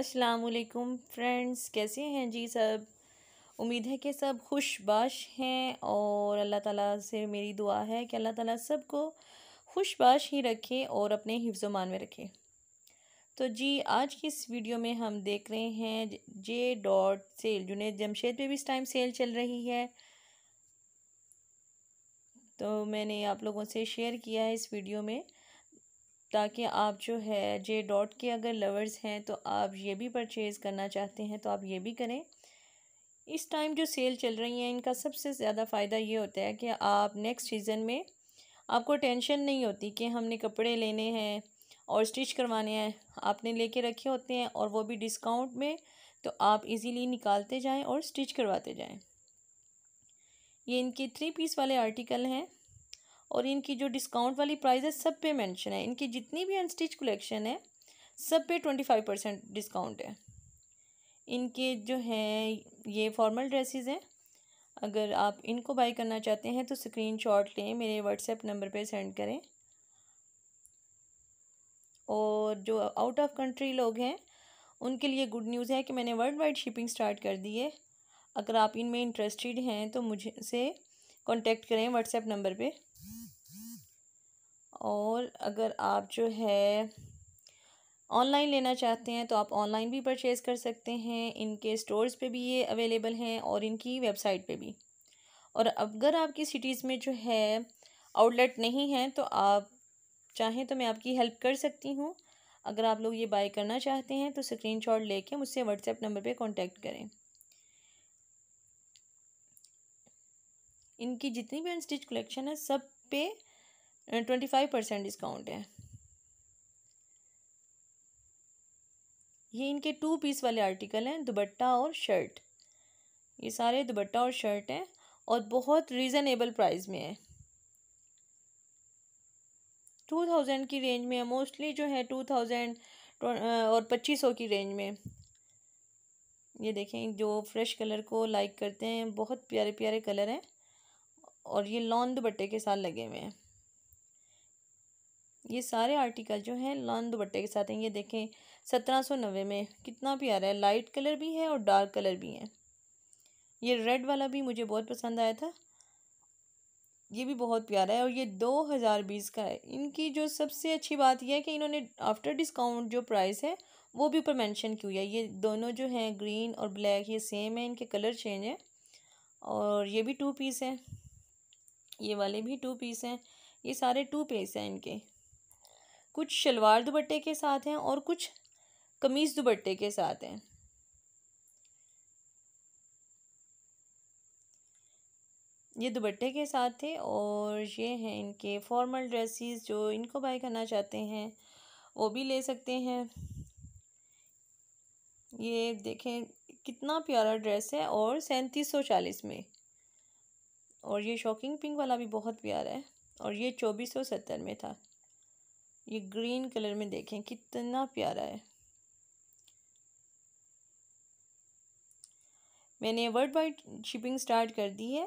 असलकुम फ्रेंड्स कैसे हैं जी सब उम्मीद है कि सब खुशबाश हैं और अल्लाह ताला से मेरी दुआ है कि अल्लाह ताला को खुशबाश ही रखे और अपने हिफ्ज़ मान में रखे तो जी आज की इस वीडियो में हम देख रहे हैं J dot sale Junaid Jamshed पे भी इस टाइम सेल चल रही है तो मैंने आप लोगों से शेयर किया है इस वीडियो में ताकि आप जो है जे डॉट के अगर लवर्स हैं तो आप ये भी परचेज़ करना चाहते हैं तो आप ये भी करें इस टाइम जो सेल चल रही हैं इनका सबसे ज़्यादा फ़ायदा ये होता है कि आप नेक्स्ट सीज़न में आपको टेंशन नहीं होती कि हमने कपड़े लेने हैं और स्टिच करवाने हैं आपने लेके रखे होते हैं और वो भी डिस्काउंट में तो आप इजीली निकालते जाएं और स्टिच करवाते जाएं ये इनके थ्री पीस वाले आर्टिकल हैं और इनकी जो डिस्काउंट वाली प्राइस है सब पे मेंशन है इनकी जितनी भी अनस्टिच कलेक्शन है सब पे ट्वेंटी फाइव परसेंट डिस्काउंट है इनके जो हैं ये फॉर्मल ड्रेसेस हैं अगर आप इनको बाई करना चाहते हैं तो स्क्रीन शॉट लें मेरे व्हाट्सएप नंबर पर सेंड करें और जो आउट ऑफ कंट्री लोग हैं उनके लिए गुड न्यूज़ है कि मैंने वर्ल्ड वाइड शिपिंग स्टार्ट कर दी है अगर आप इनमें इंटरेस्टेड हैं तो मुझे से कांटेक्ट करें व्हाट्सएप नंबर पे और अगर आप जो है ऑनलाइन लेना चाहते हैं तो आप ऑनलाइन भी परचेज़ कर सकते हैं इनके स्टोर्स पे भी ये अवेलेबल हैं और इनकी वेबसाइट पे भी और अगर आपकी सिटीज़ में जो है आउटलेट नहीं है तो आप चाहें तो मैं आपकी हेल्प कर सकती हूँ अगर आप लोग ये बाय करना चाहते हैं तो स्क्रीन शॉट लेके मुझसे व्हाट्सएप नंबर पर कॉन्टेक्ट करें इनकी जितनी भी अनस्टिच कलेक्शन है सब पे ट्वेंटी फाइव परसेंट डिस्काउंट है ये इनके टू पीस वाले आर्टिकल हैं दुबट्टा और शर्ट ये सारे दुबट्टा और शर्ट हैं और बहुत रीज़नेबल प्राइस में है टू थाउजेंड की रेंज में है मोस्टली जो है टू थाउजेंड और पच्चीस सौ की रेंज में ये देखें जो फ्रेश कलर को लाइक करते हैं बहुत प्यारे प्यारे कलर हैं और ये लॉन्द दुपट्टे के साथ लगे हुए हैं ये सारे आर्टिकल जो हैं लॉन दुपट्टे के साथ हैं ये देखें सत्रह सौ नब्बे में कितना प्यारा है लाइट कलर भी है और डार्क कलर भी है ये रेड वाला भी मुझे बहुत पसंद आया था ये भी बहुत प्यारा है और ये दो हज़ार बीस का है इनकी जो सबसे अच्छी बात यह है कि इन्होंने आफ्टर डिस्काउंट जो प्राइस है वो भी ऊपर मेंशन हुई है ये दोनों जो हैं ग्रीन और ब्लैक ये सेम है इनके कलर चेंज है और ये भी टू पीस हैं ये वाले भी टू पीस हैं ये सारे टू पीस हैं इनके कुछ शलवार दुपट्टे के साथ हैं और कुछ कमीज़ दुपट्टे के साथ हैं ये दुपट्टे के साथ थे और ये हैं इनके फॉर्मल ड्रेसेस जो इनको बाय करना चाहते हैं वो भी ले सकते हैं ये देखें कितना प्यारा ड्रेस है और सैंतीस सौ चालीस में और ये शॉकिंग पिंक वाला भी बहुत प्यारा है और ये चौबीस सौ सत्तर में था ये ग्रीन कलर में देखें कितना प्यारा है मैंने वर्ल्ड वाइड शिपिंग स्टार्ट कर दी है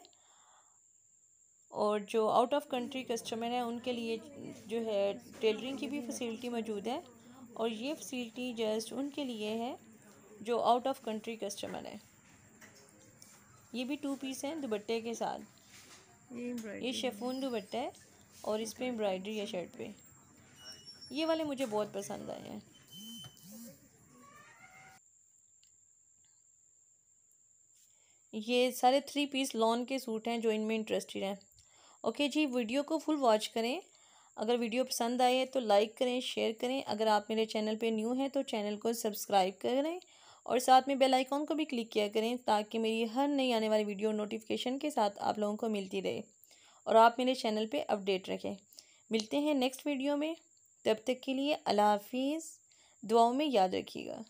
और जो आउट ऑफ कंट्री कस्टमर हैं उनके लिए जो है टेलरिंग की भी फैसिलिटी मौजूद है और ये फैसिलिटी जस्ट उनके लिए है जो आउट ऑफ कंट्री कस्टमर है ये भी टू पीस हैं दुबट्टे के साथ ये, ये शेफून दुबट्टा है और इस पर एम्ब्रॉयडरी है शर्ट पे ये वाले मुझे बहुत पसंद आए हैं ये सारे थ्री पीस लॉन के सूट हैं जो इनमें इंटरेस्टेड हैं ओके जी वीडियो को फुल वॉच करें अगर वीडियो पसंद आए तो लाइक करें शेयर करें अगर आप मेरे चैनल पे न्यू हैं तो चैनल को सब्सक्राइब करें और साथ में बेल आइकॉन को भी क्लिक किया करें ताकि मेरी हर नई आने वाली वीडियो नोटिफिकेशन के साथ आप लोगों को मिलती रहे और आप मेरे चैनल पर अपडेट रखें मिलते हैं नेक्स्ट वीडियो में तब तक के लिए अल्लाह हाफिज़ दुआओं में याद रखिएगा